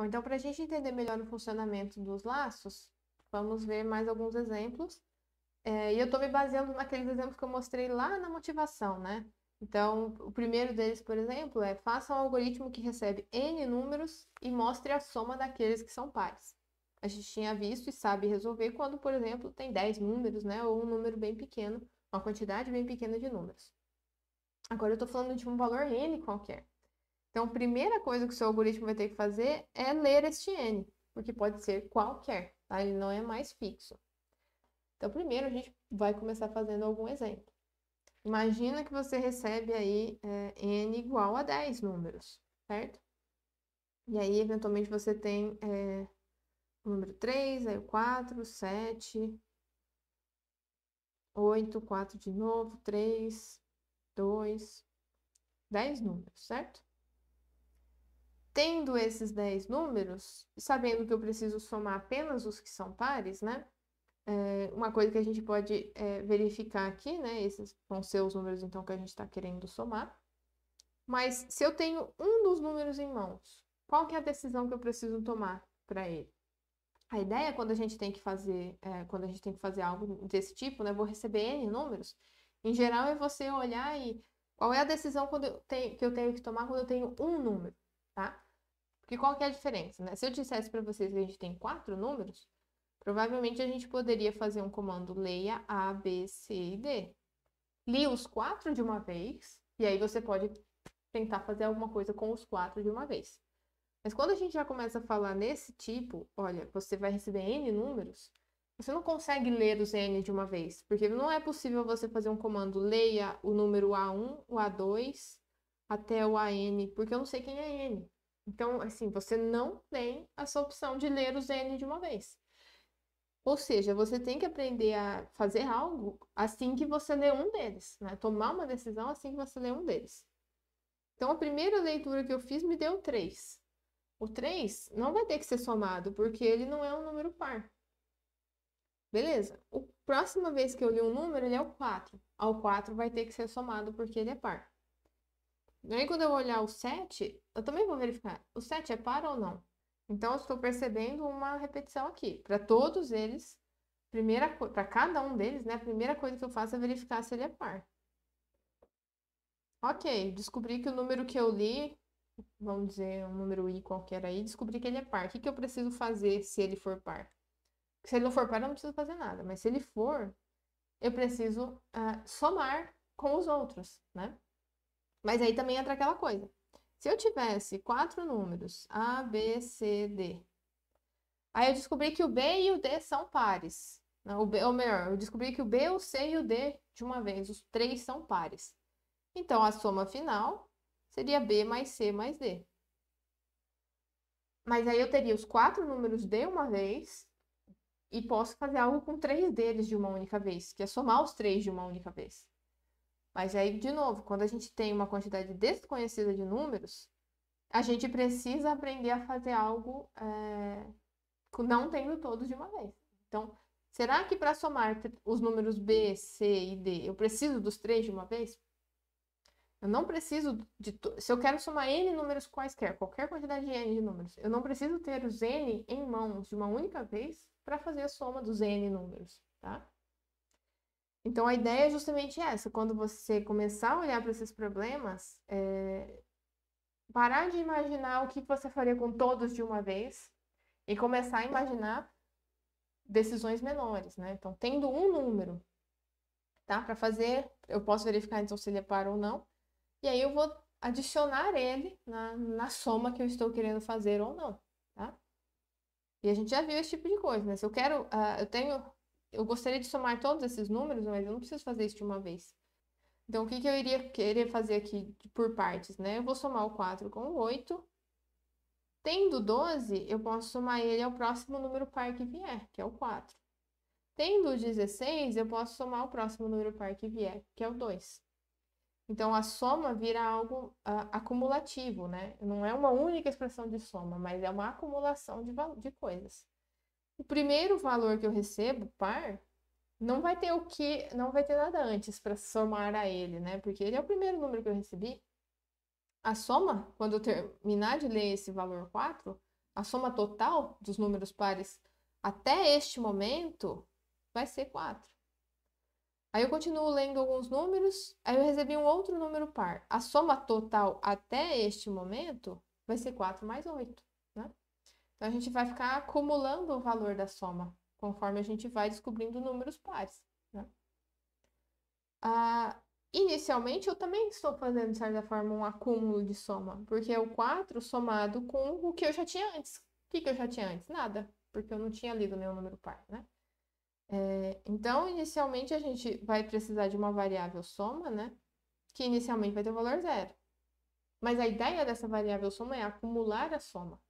Bom, então, para a gente entender melhor o funcionamento dos laços, vamos ver mais alguns exemplos. É, e eu estou me baseando naqueles exemplos que eu mostrei lá na motivação, né? Então, o primeiro deles, por exemplo, é faça um algoritmo que recebe N números e mostre a soma daqueles que são pares. A gente tinha visto e sabe resolver quando, por exemplo, tem 10 números, né? Ou um número bem pequeno, uma quantidade bem pequena de números. Agora eu estou falando de um valor N qualquer. Então, a primeira coisa que o seu algoritmo vai ter que fazer é ler este N, porque pode ser qualquer, tá? Ele não é mais fixo. Então, primeiro a gente vai começar fazendo algum exemplo. Imagina que você recebe aí é, N igual a 10 números, certo? E aí, eventualmente, você tem é, o número 3, aí o 4, 7, 8, 4 de novo, 3, 2, 10 números, certo? Tendo esses 10 números, sabendo que eu preciso somar apenas os que são pares, né? É, uma coisa que a gente pode é, verificar aqui, né? Esses vão ser os números, então, que a gente está querendo somar. Mas se eu tenho um dos números em mãos, qual que é a decisão que eu preciso tomar para ele? A ideia é quando a gente tem que fazer, é, quando a gente tem que fazer algo desse tipo, né? Vou receber N números. Em geral, é você olhar e qual é a decisão eu tenho, que eu tenho que tomar quando eu tenho um número tá? Porque qual que é a diferença, né? Se eu dissesse para vocês que a gente tem quatro números, provavelmente a gente poderia fazer um comando leia A, B, C e D. Li os quatro de uma vez, e aí você pode tentar fazer alguma coisa com os quatro de uma vez. Mas quando a gente já começa a falar nesse tipo, olha, você vai receber N números, você não consegue ler os N de uma vez, porque não é possível você fazer um comando leia o número A1, o A2 até o AN, porque eu não sei quem é N. Então, assim, você não tem essa opção de ler os N de uma vez. Ou seja, você tem que aprender a fazer algo assim que você lê um deles, né? Tomar uma decisão assim que você lê um deles. Então, a primeira leitura que eu fiz me deu 3. O 3 não vai ter que ser somado, porque ele não é um número par. Beleza. A próxima vez que eu li um número, ele é o 4. Ao 4 vai ter que ser somado, porque ele é par. Daí, quando eu olhar o 7, eu também vou verificar. O 7 é par ou não? Então, eu estou percebendo uma repetição aqui. Para todos eles, primeira para cada um deles, né? A primeira coisa que eu faço é verificar se ele é par. Ok, descobri que o número que eu li, vamos dizer um número i qualquer aí, descobri que ele é par. O que, que eu preciso fazer se ele for par? Se ele não for par, eu não preciso fazer nada. Mas se ele for, eu preciso uh, somar com os outros, né? Mas aí também entra aquela coisa. Se eu tivesse quatro números, A, B, C, D, aí eu descobri que o B e o D são pares. Né? O B, ou melhor, eu descobri que o B, o C e o D, de uma vez, os três são pares. Então, a soma final seria B mais C mais D. Mas aí eu teria os quatro números de uma vez e posso fazer algo com três deles de uma única vez, que é somar os três de uma única vez. Mas aí, de novo, quando a gente tem uma quantidade desconhecida de números, a gente precisa aprender a fazer algo é, não tendo todos de uma vez. Então, será que para somar os números B, C e D, eu preciso dos três de uma vez? Eu não preciso de. Se eu quero somar N números quaisquer, qualquer quantidade de N de números, eu não preciso ter os N em mãos de uma única vez para fazer a soma dos N números, tá? Então a ideia é justamente essa: quando você começar a olhar para esses problemas, é... parar de imaginar o que você faria com todos de uma vez e começar a imaginar decisões menores, né? Então, tendo um número, tá? Para fazer, eu posso verificar então se ele é par ou não, e aí eu vou adicionar ele na, na soma que eu estou querendo fazer ou não, tá? E a gente já viu esse tipo de coisa, né? Se eu quero, uh, eu tenho eu gostaria de somar todos esses números, mas eu não preciso fazer isso de uma vez. Então, o que, que eu iria querer fazer aqui por partes, né? Eu vou somar o 4 com o 8. Tendo 12, eu posso somar ele ao próximo número par que vier, que é o 4. Tendo 16, eu posso somar o próximo número par que vier, que é o 2. Então, a soma vira algo uh, acumulativo, né? Não é uma única expressão de soma, mas é uma acumulação de, de coisas. O primeiro valor que eu recebo, par, não vai ter o que, não vai ter nada antes para somar a ele, né? Porque ele é o primeiro número que eu recebi. A soma, quando eu terminar de ler esse valor 4, a soma total dos números pares até este momento vai ser 4. Aí eu continuo lendo alguns números, aí eu recebi um outro número par. A soma total até este momento vai ser 4 mais 8. Então a gente vai ficar acumulando o valor da soma conforme a gente vai descobrindo números pares. Né? Ah, inicialmente eu também estou fazendo, de certa forma, um acúmulo de soma, porque é o 4 somado com o que eu já tinha antes. O que, que eu já tinha antes? Nada, porque eu não tinha lido nenhum número par, né? É, então, inicialmente, a gente vai precisar de uma variável soma, né? Que inicialmente vai ter o valor zero. Mas a ideia dessa variável soma é acumular a soma.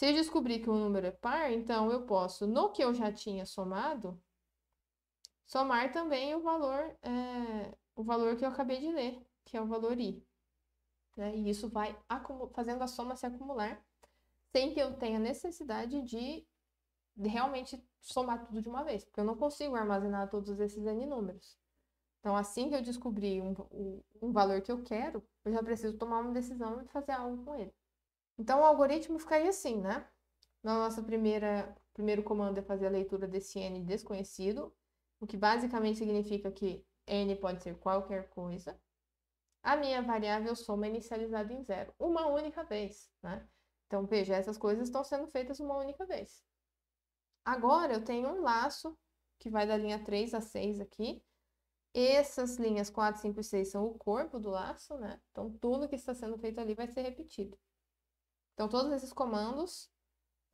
Se eu descobrir que um número é par, então eu posso, no que eu já tinha somado, somar também o valor, é, o valor que eu acabei de ler, que é o valor i. Né? E isso vai fazendo a soma se acumular, sem que eu tenha necessidade de, de, realmente somar tudo de uma vez, porque eu não consigo armazenar todos esses n números. Então, assim que eu descobrir um, um valor que eu quero, eu já preciso tomar uma decisão e fazer algo com ele. Então, o algoritmo ficaria assim, né? Na nossa primeira primeiro comando é fazer a leitura desse n desconhecido, o que basicamente significa que n pode ser qualquer coisa. A minha variável soma é inicializada em zero, uma única vez, né? Então, veja, essas coisas estão sendo feitas uma única vez. Agora, eu tenho um laço que vai da linha 3 a 6 aqui. Essas linhas 4, 5 e 6 são o corpo do laço, né? Então, tudo que está sendo feito ali vai ser repetido. Então, todos esses comandos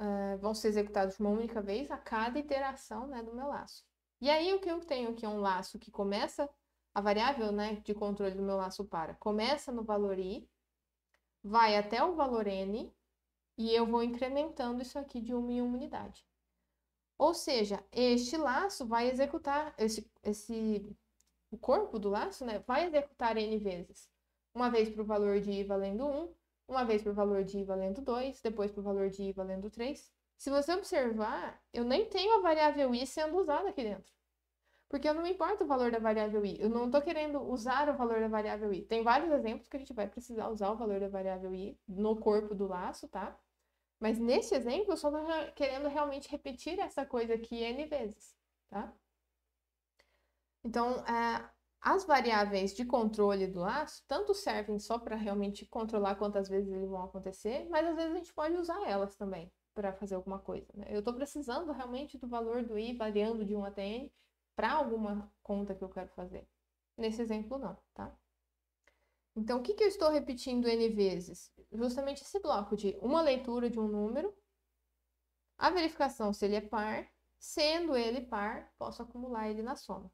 uh, vão ser executados uma única vez a cada iteração né, do meu laço. E aí, o que eu tenho aqui é um laço que começa, a variável né, de controle do meu laço para, começa no valor i, vai até o valor n, e eu vou incrementando isso aqui de uma em uma unidade. Ou seja, este laço vai executar, esse, esse, o corpo do laço né, vai executar n vezes. Uma vez para o valor de i valendo 1, uma vez por valor de i valendo 2, depois por valor de i valendo 3. Se você observar, eu nem tenho a variável i sendo usada aqui dentro. Porque eu não me importo o valor da variável i. Eu não estou querendo usar o valor da variável i. Tem vários exemplos que a gente vai precisar usar o valor da variável i no corpo do laço, tá? Mas neste exemplo, eu só estou querendo realmente repetir essa coisa aqui n vezes, tá? Então, é, as variáveis de controle do laço tanto servem só para realmente controlar quantas vezes eles vão acontecer, mas às vezes a gente pode usar elas também para fazer alguma coisa. Né? Eu estou precisando realmente do valor do i variando de 1 até n para alguma conta que eu quero fazer. Nesse exemplo, não, tá? Então, o que, que eu estou repetindo n vezes? Justamente esse bloco de uma leitura de um número, a verificação se ele é par, sendo ele par, posso acumular ele na soma.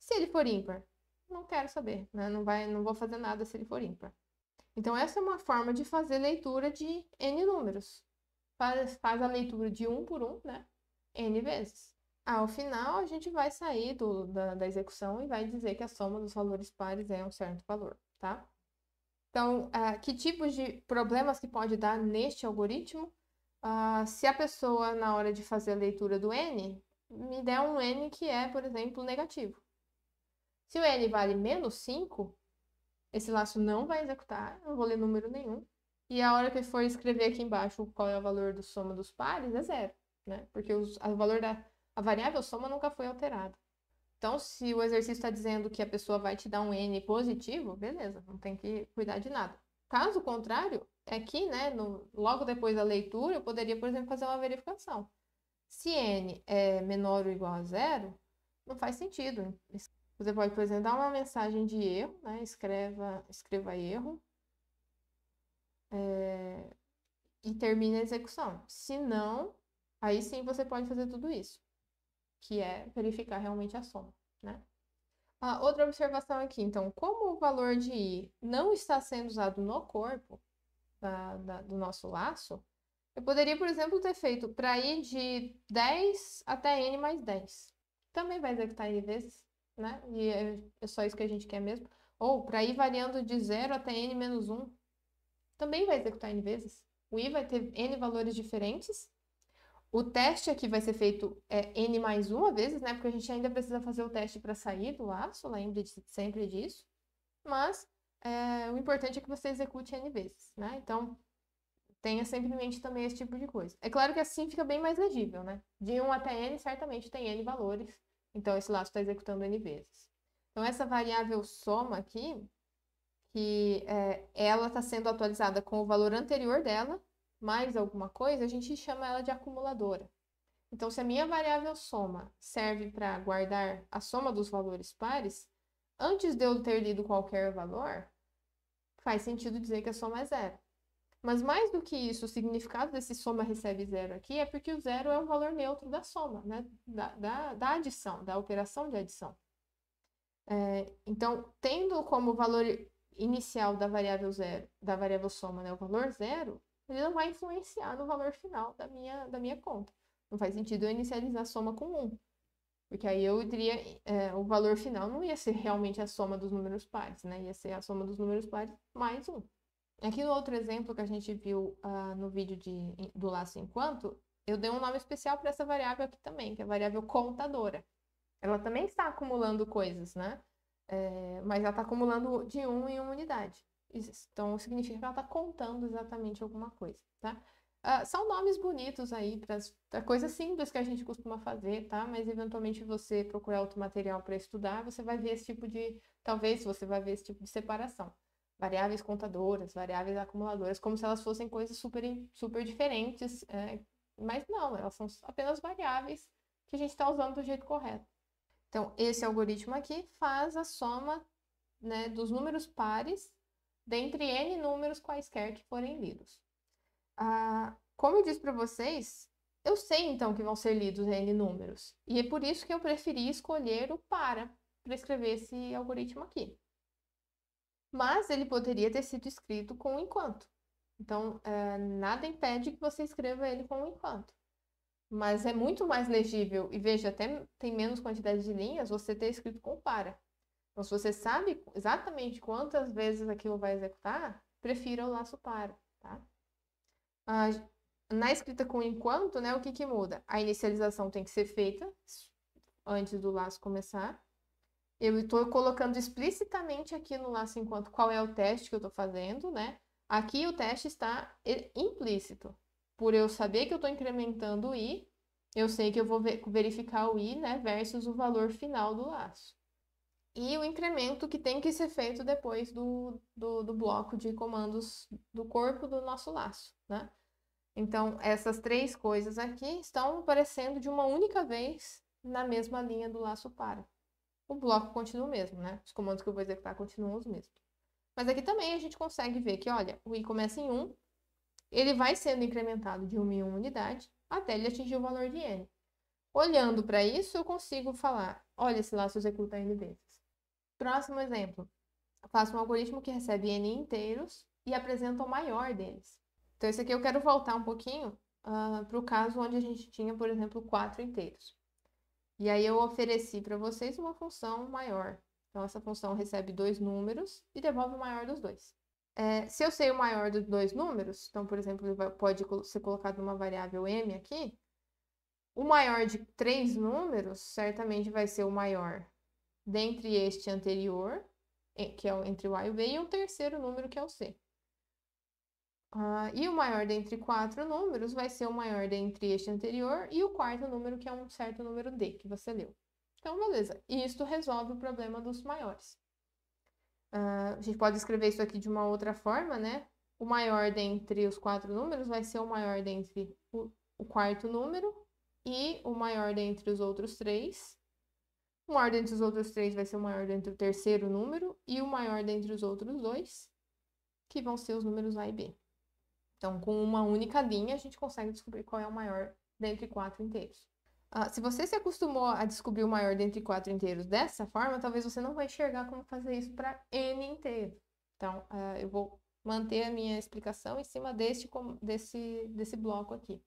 Se ele for ímpar, não quero saber, né? não, vai, não vou fazer nada se ele for ímpar. Então, essa é uma forma de fazer leitura de N números. Faz, faz a leitura de um por um, né? N vezes. Ao final, a gente vai sair do, da, da execução e vai dizer que a soma dos valores pares é um certo valor, tá? Então, uh, que tipos de problemas que pode dar neste algoritmo? Uh, se a pessoa, na hora de fazer a leitura do N, me der um N que é, por exemplo, negativo. Se o n vale menos 5, esse laço não vai executar, não vou ler número nenhum. E a hora que for escrever aqui embaixo qual é o valor do soma dos pares, é zero, né? Porque os, o valor da a variável soma nunca foi alterada. Então, se o exercício está dizendo que a pessoa vai te dar um N positivo, beleza, não tem que cuidar de nada. Caso contrário, aqui, é né, no, logo depois da leitura, eu poderia, por exemplo, fazer uma verificação. Se N é menor ou igual a zero, não faz sentido você pode, por exemplo, dar uma mensagem de erro, né? Escreva, escreva erro. É, e termine a execução. Se não, aí sim você pode fazer tudo isso, que é verificar realmente a soma, né? Ah, outra observação aqui, então, como o valor de i não está sendo usado no corpo da, da, do nosso laço, eu poderia, por exemplo, ter feito para i de 10 até n mais 10. Também vai executar n vezes né? E é, é só isso que a gente quer mesmo. Ou para ir variando de 0 até n menos 1, também vai executar n vezes. O i vai ter n valores diferentes. O teste aqui vai ser feito é, n mais uma vezes, né? Porque a gente ainda precisa fazer o teste para sair do laço, lembre né? sempre disso. Mas é, o importante é que você execute n vezes, né? Então, tenha sempre em mente também esse tipo de coisa. É claro que assim fica bem mais legível, né? De 1 até n, certamente tem n valores então, esse laço está executando n vezes. Então, essa variável soma aqui, que é, ela está sendo atualizada com o valor anterior dela, mais alguma coisa, a gente chama ela de acumuladora. Então, se a minha variável soma serve para guardar a soma dos valores pares, antes de eu ter lido qualquer valor, faz sentido dizer que a soma é zero. Mas mais do que isso, o significado desse soma recebe zero aqui é porque o zero é um valor neutro da soma, né? da, da, da adição, da operação de adição. É, então, tendo como valor inicial da variável zero, da variável soma, né, o valor zero, ele não vai influenciar no valor final da minha, da minha conta. Não faz sentido eu inicializar a soma com 1, um, porque aí eu teria, é, o valor final não ia ser realmente a soma dos números pares, né? Ia ser a soma dos números pares mais 1. Um. Aqui no outro exemplo que a gente viu uh, no vídeo de, do laço enquanto, eu dei um nome especial para essa variável aqui também, que é a variável contadora. Ela também está acumulando coisas, né? É, mas ela está acumulando de 1 um em 1 unidade. Então, significa que ela está contando exatamente alguma coisa, tá? Uh, são nomes bonitos aí para coisas simples que a gente costuma fazer, tá? Mas eventualmente você procurar outro material para estudar, você vai ver esse tipo de. Talvez você vai ver esse tipo de separação variáveis contadoras, variáveis acumuladoras, como se elas fossem coisas super, super diferentes, é, mas não, elas são apenas variáveis que a gente está usando do jeito correto. Então, esse algoritmo aqui faz a soma né, dos números pares dentre n números quaisquer que forem lidos. Ah, como eu disse para vocês, eu sei então que vão ser lidos n números, e é por isso que eu preferi escolher o para para escrever esse algoritmo aqui mas ele poderia ter sido escrito com o enquanto. Então, é, nada impede que você escreva ele com o enquanto. Mas é muito mais legível, e veja, até tem menos quantidade de linhas, você ter escrito com para. Então, se você sabe exatamente quantas vezes aquilo vai executar, prefira o laço para, tá? Ah, na escrita com enquanto, né, o que, que muda? A inicialização tem que ser feita antes do laço começar. Eu estou colocando explicitamente aqui no laço enquanto qual é o teste que eu estou fazendo, né? Aqui o teste está é, implícito. Por eu saber que eu estou incrementando o i, eu sei que eu vou verificar o i, né, versus o valor final do laço. E o incremento que tem que ser feito depois do, do, do bloco de comandos do corpo do nosso laço, né? Então, essas três coisas aqui estão aparecendo de uma única vez na mesma linha do laço para o bloco continua o mesmo, né? Os comandos que eu vou executar continuam os mesmos. Mas aqui também a gente consegue ver que, olha, o i começa em 1, ele vai sendo incrementado de 1 em 1 unidade até ele atingir o valor de n. Olhando para isso, eu consigo falar, olha, esse laço executa n vezes. Próximo exemplo, eu faço um algoritmo que recebe n inteiros e apresenta o maior deles. Então, esse aqui eu quero voltar um pouquinho uh, ah, para o caso onde a gente tinha, por exemplo, 4 inteiros. E aí eu ofereci para vocês uma função maior. Então, essa função recebe dois números e devolve o maior dos dois. É, se eu sei o maior dos dois números, então, por exemplo, ele pode ser colocado numa variável m aqui, o maior de três números certamente vai ser o maior dentre este anterior, que é entre o A e o B, e um terceiro número que é o C. Ah, e o maior dentre quatro números vai ser o maior dentre este anterior e o quarto número, que é um certo número D que você leu. Então, beleza. Isto resolve o problema dos maiores. Uh, a gente pode escrever isso aqui de uma outra forma, né? O maior dentre os quatro números vai ser o maior dentre o, o quarto número e o maior dentre os outros três. O maior dentre os outros três vai ser o maior dentre o terceiro número e o maior dentre os outros dois, que vão ser os números A e B. Então, com uma única linha, a gente consegue descobrir qual é o maior dentre quatro inteiros. Ah, se você se acostumou a descobrir o maior dentre quatro inteiros dessa forma, talvez você não vai enxergar como fazer isso para n inteiro. Então, ah, eu vou manter a minha explicação em cima deste, desse, desse bloco aqui.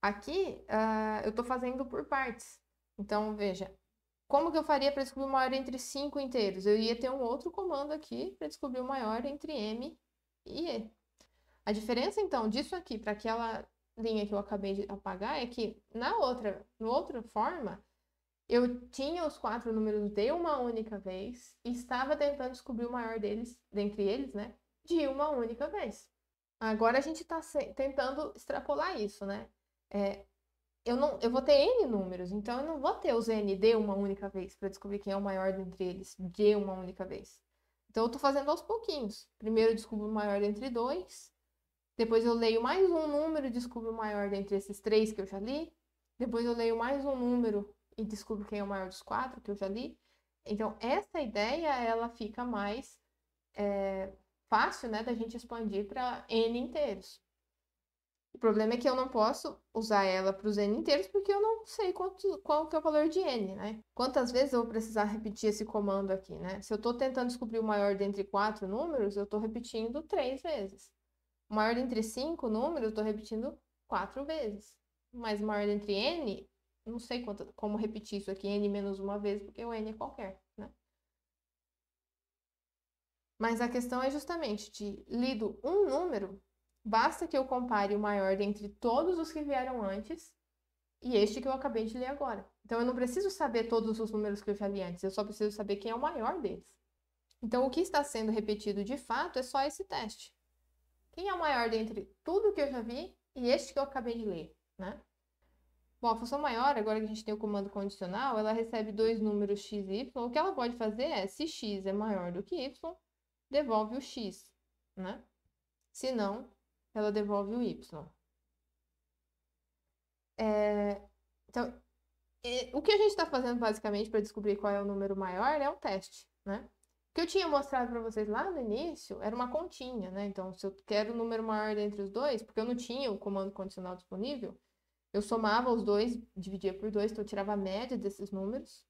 Aqui, ah, eu estou fazendo por partes. Então, veja, como que eu faria para descobrir o maior entre 5 inteiros? Eu ia ter um outro comando aqui para descobrir o maior entre m e e. A diferença, então, disso aqui para aquela linha que eu acabei de apagar é que na outra, no outra forma, eu tinha os quatro números de uma única vez e estava tentando descobrir o maior deles, dentre eles, né? De uma única vez. Agora a gente está tentando extrapolar isso, né? É, eu, não, eu vou ter N números, então eu não vou ter os N de uma única vez para descobrir quem é o maior dentre eles de uma única vez. Então eu estou fazendo aos pouquinhos. Primeiro eu descubro o maior dentre dois, depois eu leio mais um número e descubro o maior dentre esses três que eu já li. Depois eu leio mais um número e descubro quem é o maior dos quatro que eu já li. Então, essa ideia, ela fica mais é, fácil, né, da gente expandir para N inteiros. O problema é que eu não posso usar ela para os N inteiros porque eu não sei quanto, qual que é o valor de N, né? Quantas vezes eu vou precisar repetir esse comando aqui, né? Se eu estou tentando descobrir o maior dentre quatro números, eu estou repetindo três vezes maior entre cinco números, estou repetindo quatro vezes. Mas maior entre n, não sei quanto, como repetir isso aqui, n menos uma vez, porque o n é qualquer, né? Mas a questão é justamente de, lido um número, basta que eu compare o maior entre todos os que vieram antes e este que eu acabei de ler agora. Então, eu não preciso saber todos os números que eu já li antes, eu só preciso saber quem é o maior deles. Então, o que está sendo repetido de fato é só esse teste. Quem é o maior dentre tudo que eu já vi e este que eu acabei de ler, né? Bom, a função maior, agora que a gente tem o comando condicional, ela recebe dois números x e y. O que ela pode fazer é, se x é maior do que y, devolve o x, né? Se não, ela devolve o y. É, então, o que a gente está fazendo basicamente para descobrir qual é o número maior é um teste, né? que eu tinha mostrado para vocês lá no início era uma uhum. continha, né? Então, se eu quero o número maior dentre os dois, porque eu não tinha o comando condicional disponível, eu somava os dois, dividia por dois, então eu tirava a média desses números.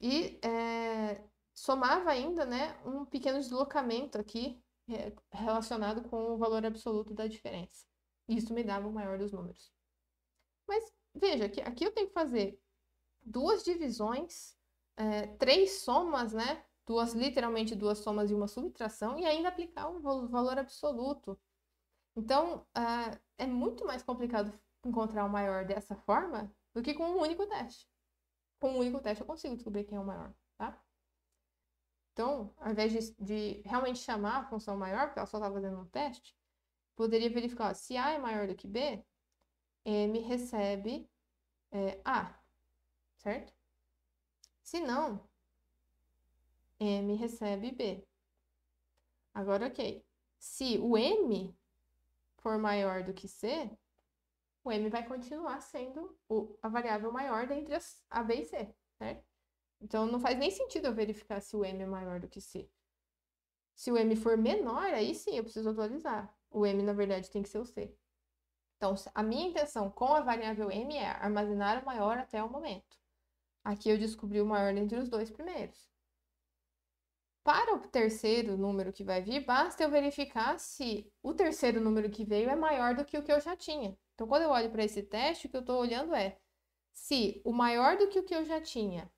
E é, somava ainda, né, um pequeno deslocamento aqui relacionado com o valor absoluto da diferença. Isso me dava o maior dos números. Mas veja que aqui eu tenho que fazer duas divisões, é, três somas, né, duas literalmente duas somas e uma subtração e ainda aplicar um valor absoluto. Então uh, é muito mais complicado encontrar o maior dessa forma do que com um único teste. Com um único teste eu consigo descobrir quem é o maior, tá? Então, ao invés de, de realmente chamar a função maior, porque ela só está fazendo um teste, poderia verificar ó, se A é maior do que B, M recebe é, A, certo? Se não, M recebe B. Agora, ok. Se o M for maior do que C, o M vai continuar sendo a variável maior dentre as A, B e C, certo? Então, não faz nem sentido eu verificar se o M é maior do que C. Se o M for menor, aí sim eu preciso atualizar. O M, na verdade, tem que ser o C. Então, a minha intenção com a variável M é armazenar o maior até o momento. Aqui eu descobri o maior entre os dois primeiros. Para o terceiro número que vai vir, basta eu verificar se o terceiro número que veio é maior do que o que eu já tinha. Então, quando eu olho para esse teste, o que eu estou olhando é se o maior do que o que eu já tinha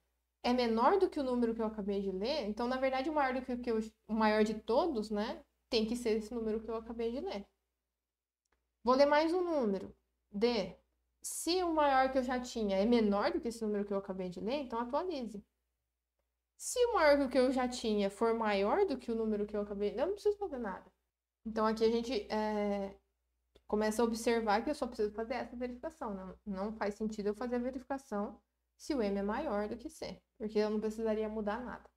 é menor do que o número que eu acabei de ler, então, na verdade, o maior do que o que eu, o maior de todos, né, tem que ser esse número que eu acabei de ler. Vou ler mais um número. D. Se o maior que eu já tinha é menor do que esse número que eu acabei de ler, então atualize. Se o maior que eu já tinha for maior do que o número que eu acabei, eu não preciso fazer nada. Então aqui a gente é, começa a observar que eu só preciso fazer essa verificação. Né? Não faz sentido eu fazer a verificação se o M é maior do que C, porque eu não precisaria mudar nada.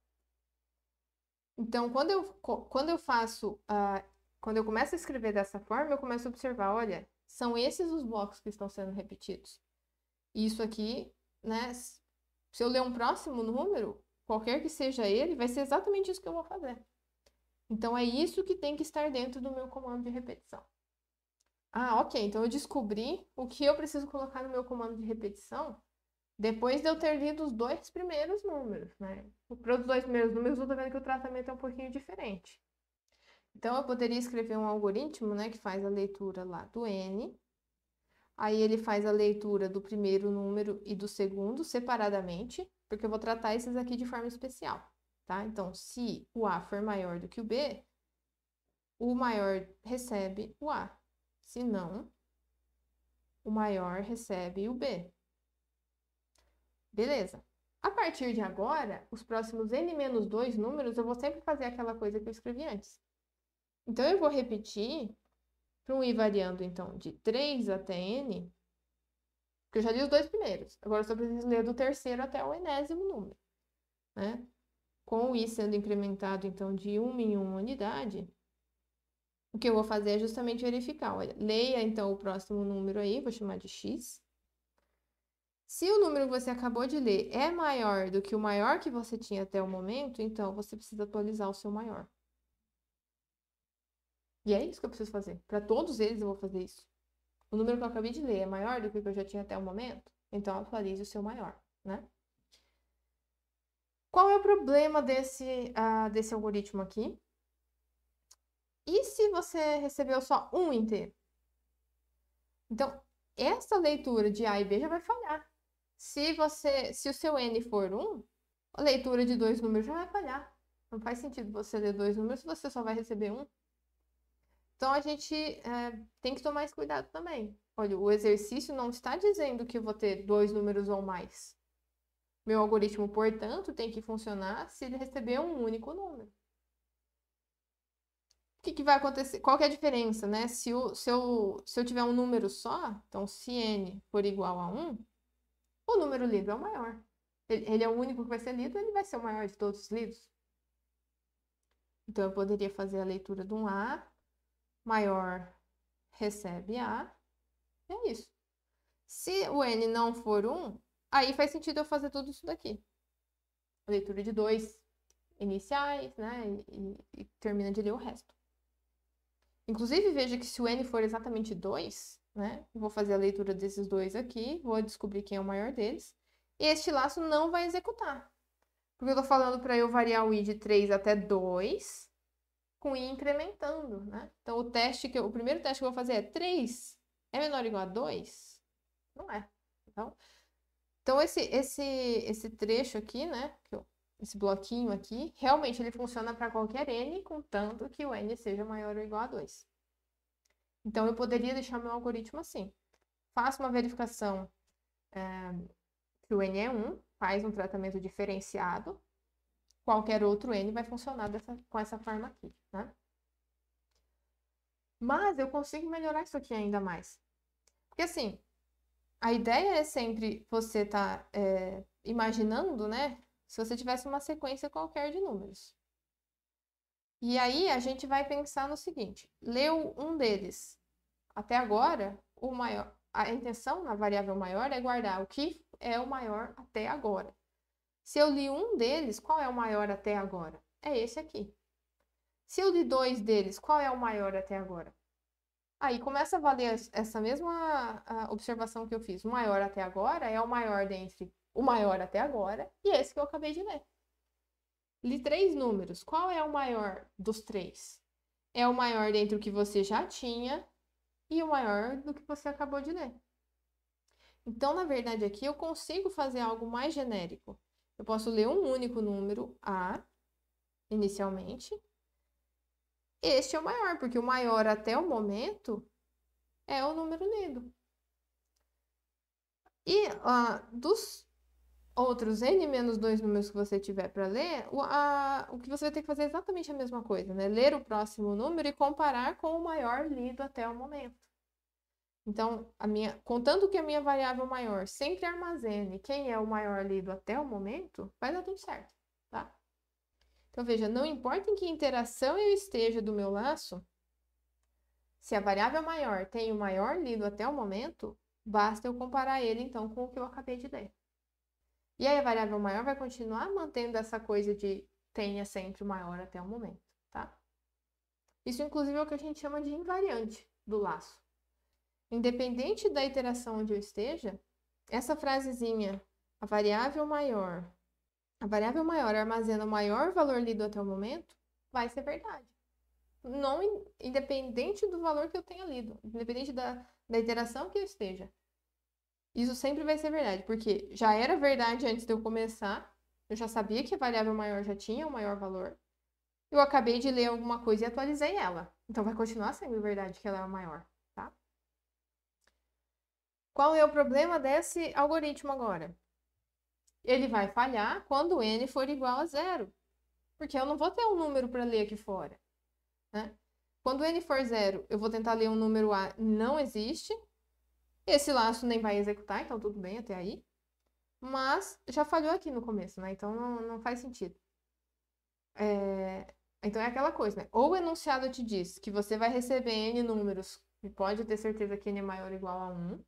Então, quando eu, quando eu faço, uh, quando eu começo a escrever dessa forma, eu começo a observar, olha, são esses os blocos que estão sendo repetidos. Isso aqui, né? Se eu ler um próximo número, qualquer que seja ele, vai ser exatamente isso que eu vou fazer. Então é isso que tem que estar dentro do meu comando de repetição. Ah, ok, então eu descobri o que eu preciso colocar no meu comando de repetição depois de eu ter lido os dois primeiros números, né? Para os dois primeiros números, eu estou vendo que o tratamento é um pouquinho diferente. Então, eu poderia escrever um algoritmo, né, que faz a leitura lá do N. Aí, ele faz a leitura do primeiro número e do segundo separadamente porque eu vou tratar esses aqui de forma especial, tá? Então, se o A for maior do que o B, o maior recebe o A. Se não, o maior recebe o B. Beleza. A partir de agora, os próximos n-2 números, eu vou sempre fazer aquela coisa que eu escrevi antes. Então, eu vou repetir para um i variando, então, de 3 até n, porque eu já li os dois primeiros. Agora eu só preciso ler do terceiro até o enésimo número. Né? Com o i sendo incrementado, então, de uma em uma unidade, o que eu vou fazer é justamente verificar. Olha, leia, então, o próximo número aí, vou chamar de x. Se o número que você acabou de ler é maior do que o maior que você tinha até o momento, então você precisa atualizar o seu maior. E é isso que eu preciso fazer. Para todos eles eu vou fazer isso. O número que eu acabei de ler é maior do que o que eu já tinha até o momento? Então, atualize o seu maior, né? Qual é o problema desse, uh, desse algoritmo aqui? E se você recebeu só um inteiro? Então, essa leitura de A e B já vai falhar. Se, você, se o seu N for 1, a leitura de dois números já vai falhar. Não faz sentido você ler dois números se você só vai receber um. Então a gente é, tem que tomar esse cuidado também. Olha, o exercício não está dizendo que eu vou ter dois números ou mais. Meu algoritmo, portanto, tem que funcionar se ele receber um único número. O que, que vai acontecer? Qual é a diferença, né? Se, o, se, eu, se eu tiver um número só, então se n for igual a 1, o número lido é o maior. Ele, ele é o único que vai ser lido, ele vai ser o maior de todos os lidos. Então, eu poderia fazer a leitura de um A maior recebe A. É isso. Se o N não for 1, aí faz sentido eu fazer tudo isso daqui. Leitura de dois iniciais, né? E, e, termina de ler o resto. Inclusive, veja que se o N for exatamente 2, né? Vou fazer a leitura desses dois aqui, vou descobrir quem é o maior deles. E este laço não vai executar. Porque eu estou falando para eu variar o i de 3 até 2, com i incrementando, né? Então, o teste que eu, o primeiro teste que eu vou fazer é 3 é menor ou igual a 2? Não é. Então, então esse, esse, esse trecho aqui, né? Esse bloquinho aqui, realmente ele funciona para qualquer n, contanto que o n seja maior ou igual a 2. Então, eu poderia deixar meu algoritmo assim. Faço uma verificação é, que o n é 1, faz um tratamento diferenciado, qualquer outro N vai funcionar dessa, com essa forma aqui, né? Mas eu consigo melhorar isso aqui ainda mais. Porque assim, a ideia é sempre você tá é, imaginando, né? Se você tivesse uma sequência qualquer de números. E aí a gente vai pensar no seguinte: leu um deles. Até agora, o maior, a intenção na variável maior é guardar o que é o maior até agora. Se eu li um deles, qual é o maior até agora? É esse aqui. Se eu li dois deles, qual é o maior até agora? Aí começa a valer essa mesma observação que eu fiz. O maior até agora é o maior dentre o maior até agora e é esse que eu acabei de ler. Li três números. Qual é o maior dos três? É o maior dentro do que você já tinha e o maior do que você acabou de ler. Então, na verdade, aqui eu consigo fazer algo mais genérico. Eu posso ler um único número, A, inicialmente. Este é o maior, porque o maior até o momento é o número lido. E dos outros n menos dois números que você tiver para ler, o, o que você vai ter que fazer é exatamente a mesma coisa, né? Ler o próximo número e comparar com o maior lido até o momento. Então, a minha, contando que a minha variável maior sempre armazene quem é o maior lido até o momento, vai dar tudo certo, tá? Então, veja, não importa em que interação eu esteja do meu laço, se a variável maior tem o maior lido até o momento, basta eu comparar ele, então, com o que eu acabei de ler. E aí, a variável maior vai continuar mantendo essa coisa de tenha sempre o maior até o momento, tá? Isso, inclusive, é o que a gente chama de invariante do laço. Independente da iteração onde eu esteja, essa frasezinha, a variável maior, a variável maior armazena o maior valor lido até o momento, vai ser verdade. Não independente do valor que eu tenha lido, independente da, da iteração que eu esteja. Isso sempre vai ser verdade, porque já era verdade antes de eu começar, eu já sabia que a variável maior já tinha o um maior valor. Eu acabei de ler alguma coisa e atualizei ela. Então vai continuar sendo verdade que ela é a maior. Qual é o problema desse algoritmo agora? Ele vai falhar quando n for igual a zero, porque eu não vou ter um número para ler aqui fora. Né? Quando n for zero, eu vou tentar ler um número a não existe. Esse laço nem vai executar, então tudo bem até aí. Mas já falhou aqui no começo, né? Então não, não faz sentido. É... Então é aquela coisa, né? Ou o enunciado te diz que você vai receber n números, e pode ter certeza que n é maior ou igual a 1,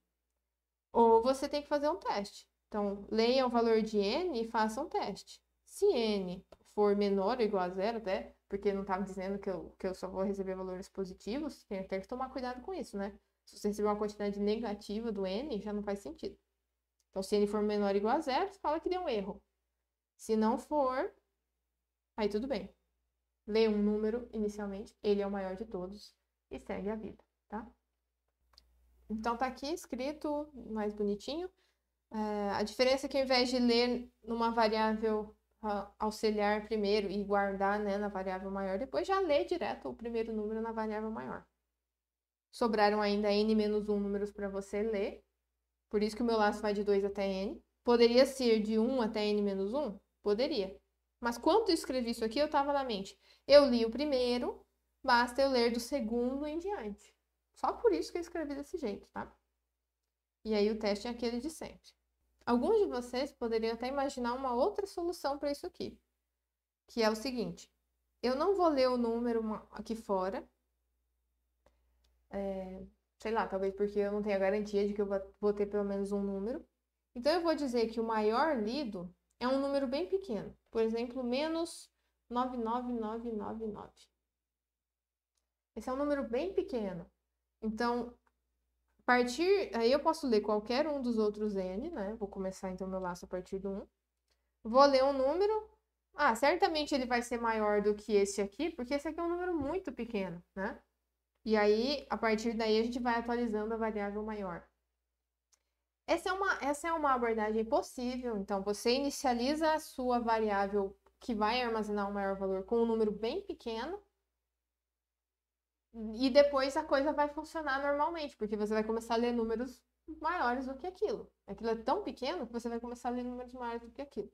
ou você tem que fazer um teste. Então, leia o valor de n e faça um teste. Se n for menor ou igual a zero, até, porque não tá estava dizendo que eu, que eu só vou receber valores positivos, tem até que tomar cuidado com isso, né? Se você receber uma quantidade negativa do n, já não faz sentido. Então, se n for menor ou igual a zero, você fala que deu um erro. Se não for, aí tudo bem. Leia um número inicialmente, ele é o maior de todos e segue a vida, tá? Então tá aqui escrito, mais bonitinho. É, a diferença é que ao invés de ler numa variável ah, auxiliar primeiro e guardar né, na variável maior, depois já lê direto o primeiro número na variável maior. Sobraram ainda n-1 números para você ler, por isso que o meu laço vai de 2 até n. Poderia ser de 1 até n-1? Poderia. Mas quando eu escrevi isso aqui, eu estava na mente. Eu li o primeiro, basta eu ler do segundo em diante. Só por isso que eu escrevi desse jeito, tá? E aí o teste é aquele de sempre. Alguns de vocês poderiam até imaginar uma outra solução para isso aqui, que é o seguinte: eu não vou ler o número aqui fora, é, sei lá, talvez porque eu não tenho a garantia de que eu vou ter pelo menos um número. Então eu vou dizer que o maior lido é um número bem pequeno, por exemplo, menos 99999. Esse é um número bem pequeno. Então, partir. Aí eu posso ler qualquer um dos outros n, né? Vou começar então meu laço a partir do 1. Vou ler um número. Ah, certamente ele vai ser maior do que esse aqui, porque esse aqui é um número muito pequeno, né? E aí, a partir daí, a gente vai atualizando a variável maior. Essa é uma, essa é uma abordagem possível, então você inicializa a sua variável que vai armazenar o um maior valor com um número bem pequeno, e depois a coisa vai funcionar normalmente, porque você vai começar a ler números maiores do que aquilo. Aquilo é tão pequeno que você vai começar a ler números maiores do que aquilo.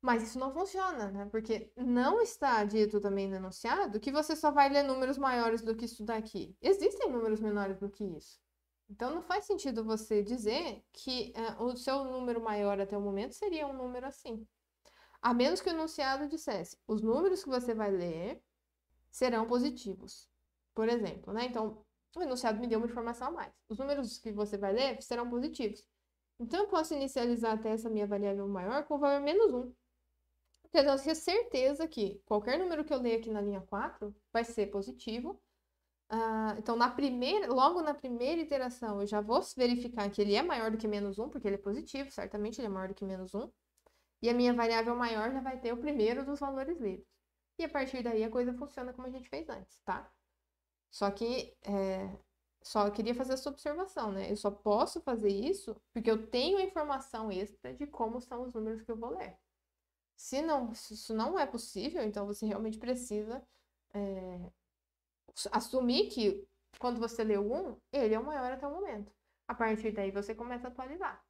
Mas isso não funciona, né? Porque não está dito também no enunciado que você só vai ler números maiores do que isso daqui. Existem números menores do que isso. Então não faz sentido você dizer que uh, o seu número maior até o momento seria um número assim. A menos que o enunciado dissesse: os números que você vai ler serão positivos. Por exemplo, né? Então, o enunciado me deu uma informação a mais. Os números que você vai ler serão positivos. Então, eu posso inicializar até essa minha variável maior com o valor menos 1. dizer, eu tenho certeza que qualquer número que eu ler aqui na linha 4 vai ser positivo. Ah, então, na primeira, logo na primeira iteração, eu já vou verificar que ele é maior do que menos 1, porque ele é positivo, certamente ele é maior do que menos 1. E a minha variável maior já vai ter o primeiro dos valores lidos. E a partir daí a coisa funciona como a gente fez antes, tá? Só que é, só queria fazer essa observação, né? Eu só posso fazer isso porque eu tenho a informação extra de como são os números que eu vou ler. Se, não, se isso não é possível, então você realmente precisa é, assumir que quando você leu um, ele é o maior até o momento. A partir daí você começa a atualizar.